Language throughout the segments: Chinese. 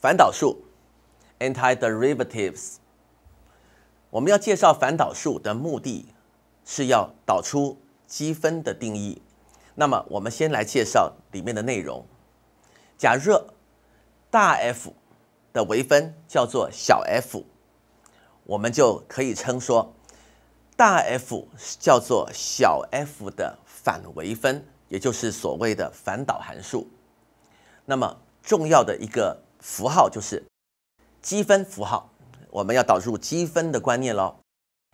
反导数，anti-derivatives。我们要介绍反导数的目的是要导出积分的定义。那么，我们先来介绍里面的内容。假设大 F 的微分叫做小 f，我们就可以称说大 F 叫做小 f 的反微分，也就是所谓的反导函数。那么，重要的一个。符号就是积分符号，我们要导入积分的观念喽。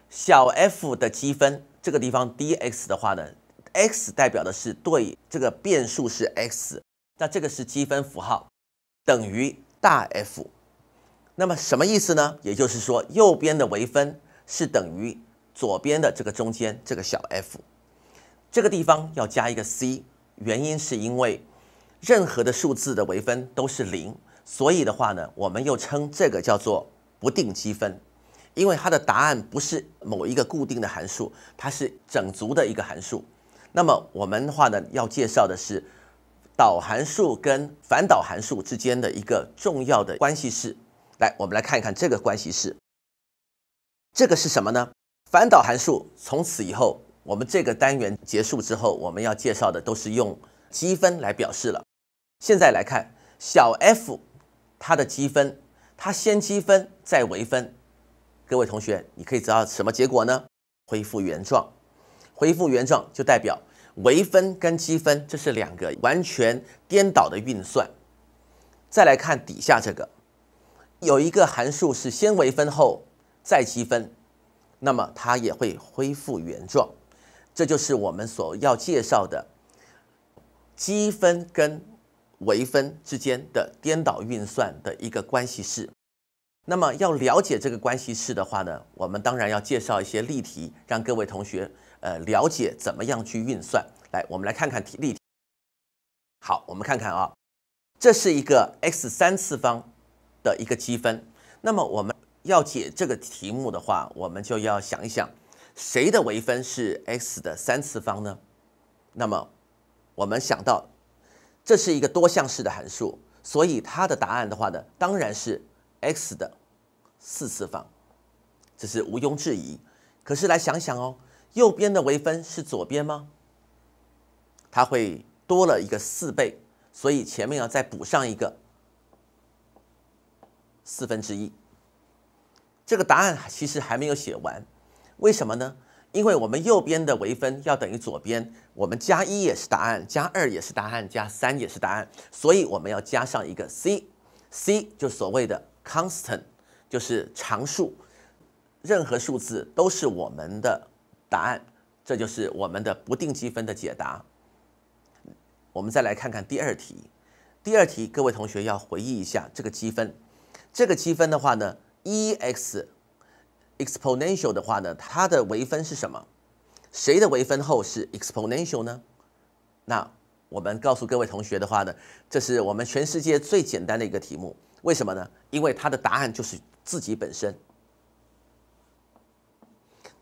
小 f 的积分，这个地方 dx 的话呢，x 代表的是对这个变数是 x，那这个是积分符号等于大 F。那么什么意思呢？也就是说，右边的微分是等于左边的这个中间这个小 f，这个地方要加一个 c，原因是因为任何的数字的微分都是零。所以的话呢，我们又称这个叫做不定积分，因为它的答案不是某一个固定的函数，它是整足的一个函数。那么我们的话呢，要介绍的是导函数跟反导函数之间的一个重要的关系式。来，我们来看一看这个关系式。这个是什么呢？反导函数从此以后，我们这个单元结束之后，我们要介绍的都是用积分来表示了。现在来看小 f。它的积分，它先积分再微分，各位同学，你可以知道什么结果呢？恢复原状，恢复原状就代表微分跟积分这是两个完全颠倒的运算。再来看底下这个，有一个函数是先微分后再积分，那么它也会恢复原状，这就是我们所要介绍的积分跟。微分之间的颠倒运算的一个关系式，那么要了解这个关系式的话呢，我们当然要介绍一些例题，让各位同学呃了解怎么样去运算。来，我们来看看题例题。好，我们看看啊，这是一个 x 三次方的一个积分。那么我们要解这个题目的话，我们就要想一想，谁的微分是 x 的三次方呢？那么我们想到。这是一个多项式的函数，所以它的答案的话呢，当然是 x 的四次方，这是毋庸置疑。可是来想想哦，右边的微分是左边吗？它会多了一个四倍，所以前面要再补上一个四分之一。这个答案其实还没有写完，为什么呢？因为我们右边的微分要等于左边，我们加一也是答案，加二也是答案，加三也是答案，所以我们要加上一个 C，C 就所谓的 constant，就是常数，任何数字都是我们的答案，这就是我们的不定积分的解答。我们再来看看第二题，第二题各位同学要回忆一下这个积分，这个积分的话呢，e x。exponential 的话呢，它的微分是什么？谁的微分后是 exponential 呢？那我们告诉各位同学的话呢，这是我们全世界最简单的一个题目。为什么呢？因为它的答案就是自己本身。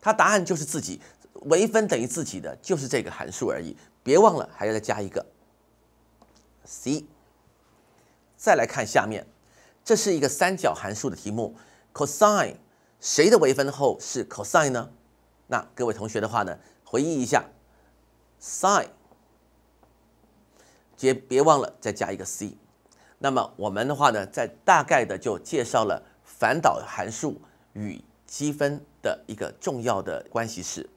它答案就是自己，微分等于自己的就是这个函数而已。别忘了还要再加一个 c。再来看下面，这是一个三角函数的题目，cosine。谁的微分后是 cosine 呢？那各位同学的话呢，回忆一下，sin，别别忘了再加一个 c。那么我们的话呢，在大概的就介绍了反导函数与积分的一个重要的关系式。